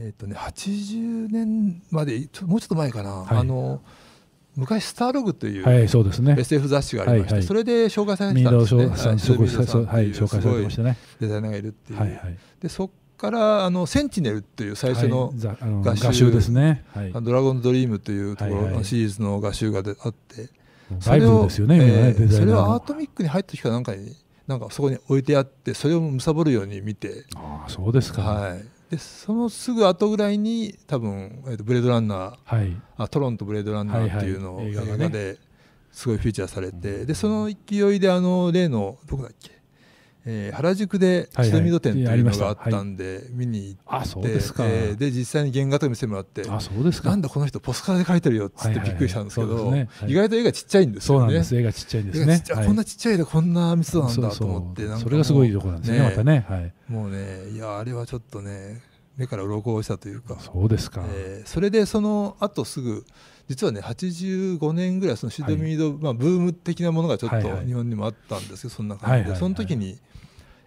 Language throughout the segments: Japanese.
えっ、ー、とね80年までもうちょっと前かな、はい、あの昔スターログという、はそうですね、SF 雑誌がありまして、はいはい、それで紹介されてたんですね。紹介されましたね。デザイナーがいるっていう。はいはい、でそこからあのセンチネルっていう最初の画集,、はい、集ですね、はい、ドラゴンドリームというところのシリーズの画集があって、それを、ですよね、えー、それはアートミックに入った時かなんかになんかそこに置いてあってそれを貪るように見てあそうですか、はい、でそのすぐ後ぐらいに多分、えー、とブレードランナー、はい、あトロンとブレードランナーっていうのを映画で、すごいフィーチャーされて、でその勢いであの例のどこだっけえー、原宿で千鳥戸店というのがあったんで、見に行って、えで実際に原画とか見せてもらってあそうですかなんだこの人ポスカーで描いてるよっつってびっくりしたんですけど、意外と絵がちっちゃいんですよねそうなんです絵がちっちゃいですねこんなちっちゃい絵でこんな密度なんだと思ってそれがすごいとこなんですねまたね、はい、もうねいやあれはちょっとね目から鱗をしたというかそうですか、えー、それでその後すぐ実はね85年ぐらいそのシドミード、はい、まあ、ブーム的なものがちょっと日本にもあったんですけど、そんな感じで、はいはい、その時に、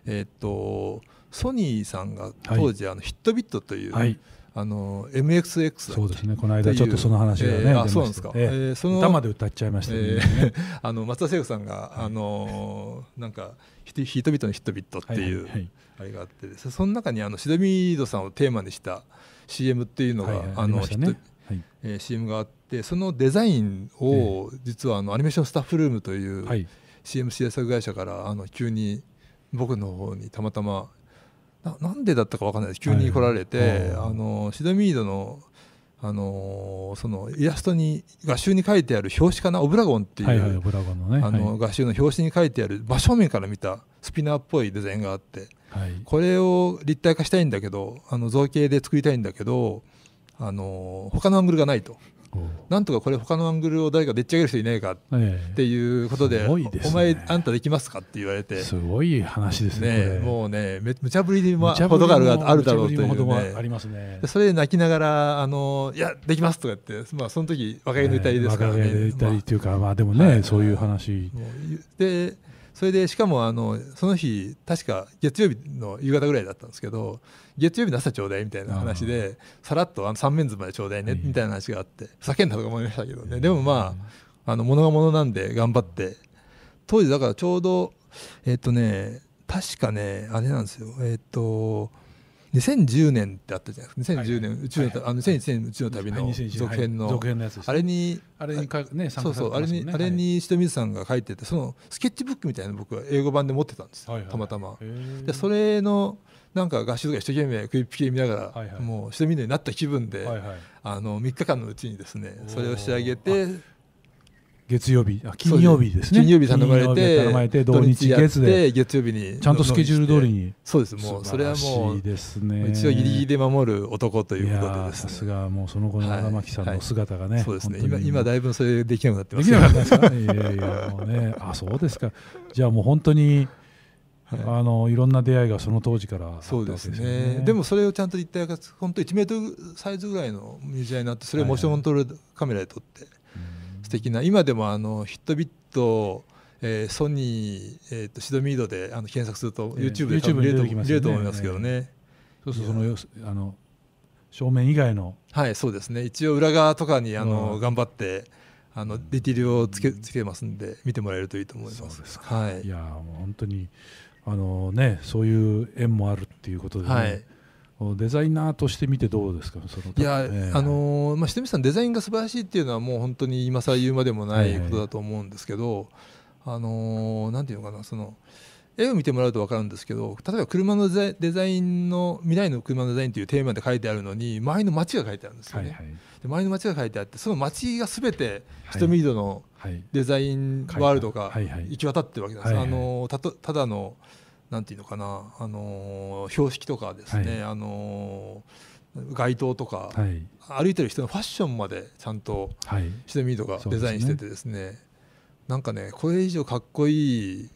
えー、っとソニーさんが当時、あのヒットビットという、はい、あの MXX そうですねこの間ちょっとその話がね、えー、あそうなんですか、えー、その歌まで歌っちゃいました、ねえー、あの松田聖子さんが、はい、あのなんかヒットビットのヒットビットっていう、あれがあってその中にあのシドミードさんをテーマにした CM っていうのが、はいはい、あの、ね、はいえー、CM があってそのデザインを実はあのアニメーションスタッフルームという CM 制作会社からあの急に僕の方にたまたまななんでだったか分かんないです急に来られて、あのシドミードのあのそのイラストに画集に書いてある表紙かなオブラゴンっていう、あの画集の表紙に書いてある真正面から見たスピナーっぽいデザインがあって、はい、これを立体化したいんだけどあの造形で作りたいんだけどあの他のアングルがないと。なんとかこれ他のアングルを誰かでっち上げる人いないかっていうことでえでね、お前あんたできますかって言われてすごい話ですね、ね、もうねむちゃぶりにもほどがあるだろうという、ね、ありますねそれで泣きながら「あのいやできます」とか言って、まあ、その時若気のたりですからね、え若気のというか、まあ、まあでもね、はい、そういう話でそれでしかもあのその日確か月曜日の夕方ぐらいだったんですけど月曜日の朝ちょうだいみたいな話でさらっとあの3面図までちょうだいねみたいな話があって叫んだとか思いましたけどねでもまああの物が物なんで頑張って当時だからちょうどえっとね確かねあれなんですよえっと2010年ってあったじゃないですか2010年、宇宙の、はいはい、あの2001年宇宙の旅の続編の,、続編のやつあれにあれにか、ね、そうそうあれに、ね、あれにしとみずさんが書いててそのスケッチブックみたいな僕は英語版で持ってたんですよ、はいはい、たまたまでそれのなんか合宿とか一生懸命食いっぴき見ながら、もうし水みになった気分で、はいはい、あの3日間のうちにですねそれを仕上げて月曜日あ金曜日ですね金曜日頼まれて頼まれて土日月で月曜日にちゃんとスケジュール通りにそうですもうそれはもうですね一応ギリギリで守る男ということでさすがもうその後の荒牧さんの姿がね、そうですね今今だいぶそれできなくなってますできなくなってますかいやいやもうねあそうですかじゃあもう本当にあのいろんな出会いがその当時から、ね、そうですねでもそれをちゃんと一体化本当1メートルサイズぐらいのミュージアムになってそれをモーションコントロールカメラで撮って、的な今でもあのヒットビットえー、ソニー、えーと、シドミードであの検索すると YouTube で、ー、見れると,、ね、見れると思いますけどね。そうそうそのあの正面以外のはいそうですね一応裏側とかにあの、うん、頑張ってあのディティールをつけつけますんで見てもらえるといいと思います。そうですはい、いやもう本当にあのねそういう縁もあるっていうことで、ね、はいデザイナーとして見てどうですかいや、えー、あのー、まあ、してみさんデザインが素晴らしいっていうのはもう本当に今更言うまでもないことだと思うんですけど、はいあのー、なんていうのかなその絵を見てもらうと分かるんですけど例えば車のデザインの未来の車のデザインというテーマで書いてあるのに周りの街が書いてあるんですよね、はいはい、で周りの街が書いてあってその街がすべてひ瞳色のデザインワールドが行き渡ってるわけなんです、はいはい、あのたとただのなんていうのかな、あのー、標識とかですね、はい、あのー、街灯とか、はい、歩いてる人のファッションまでちゃんとシドミードがデザインしててですねはい、ね、なんかねこれ以上かっこいい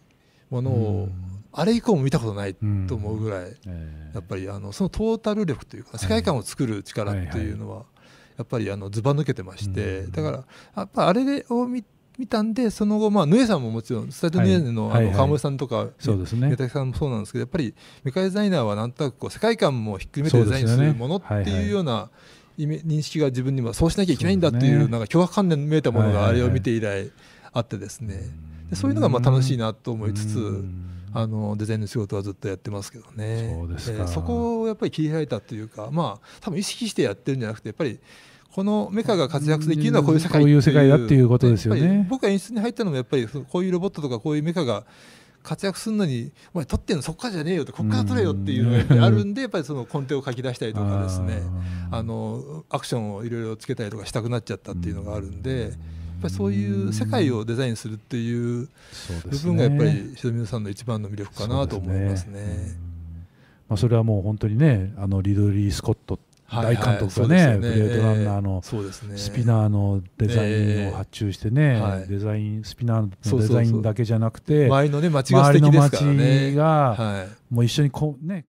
ものをあれ以降も見たことないと思うぐらい、えー、やっぱりあのそのトータル力というか世界観を作る力っていうのは、やっぱりあのずば抜けてまして、だからやっぱあれを見て見たんでその後、まあ、ヌエさんももちろんスタジオヌエの,、あの川村さんとか、そうですね、宮崎さんもそうなんですけどやっぱりメカデザイナーはなんとなくこう世界観もひっくるめてデザインするものっていうような認識が自分にもそうしなきゃいけないんだっていうなんか脅迫観念の見えたものがあれを見て以来あってですねでそういうのがまあ楽しいなと思いつつ。あのデザインの仕事はずっとやってますけどねそそこをやっぱり切り開いたというかまあ多分意識してやってるんじゃなくてやっぱりこのメカが活躍できるのはこういう世界こういう世界だっていうことですよね。僕が演出に入ったのもやっぱりこういうロボットとかこういうメカが活躍するのにお前撮ってんのそっからじゃねえよってこっから撮れよっていうのがあるんでやっぱりその根底を書き出したりとかですねあのアクションをいろいろつけたりとかしたくなっちゃったっていうのがあるんで。やっぱりそういう世界をデザインするっていう部分がやっぱりしどみさんの一番の魅力かなと思いますね。まあ、それはもう本当にねあのリドリー・スコットっ大監督がね、ブレードランナーのスピナーのデザインを発注してね、デザインスピナーのデザインだけじゃなくて、周りの街がもう一緒にこうね。